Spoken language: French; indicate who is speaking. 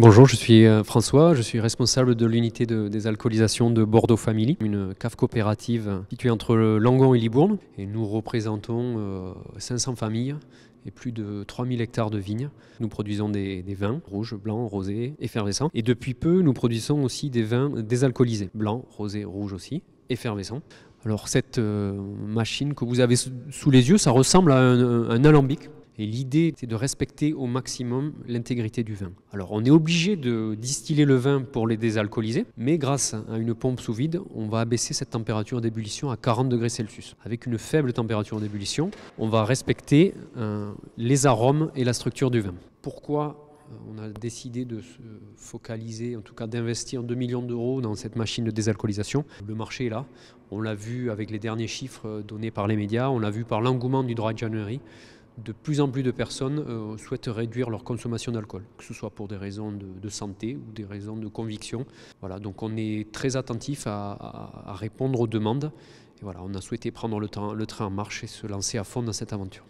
Speaker 1: Bonjour, je suis euh, François, je suis responsable de l'unité de alcoolisations de Bordeaux Family, une cave coopérative située entre euh, Langon et Libourne. Et nous représentons 500 euh, familles et plus de 3000 hectares de vignes. Nous produisons des, vins rouges, blancs, rosés, effervescents. Et depuis peu, nous produisons aussi des vins désalcoolisés, blancs, rosés, rouges aussi, effervescents. Alors cette machine que vous avez sous les yeux, ça ressemble à un, un alambic et l'idée, c'est de respecter au maximum l'intégrité du vin. Alors, on est obligé de distiller le vin pour les désalcooliser, mais grâce à une pompe sous vide, on va abaisser cette température d'ébullition à 40 degrés Celsius. Avec une faible température d'ébullition, on va respecter euh, les arômes et la structure du vin. Pourquoi euh, on a décidé de se focaliser, en tout cas d'investir 2 millions d'euros dans cette machine de désalcoolisation. Le marché est là. On l'a vu avec les derniers chiffres euh, donnés par les médias, on l'a vu par l'engouement du droit de January de plus en plus de personnes euh, souhaitent réduire leur consommation d'alcool, que ce soit pour des raisons de, santé ou des raisons de conviction. Voilà, donc on est très attentif à, répondre aux demandes. Et voilà, on a souhaité prendre le, temps, le train en marche et se lancer à fond dans cette aventure.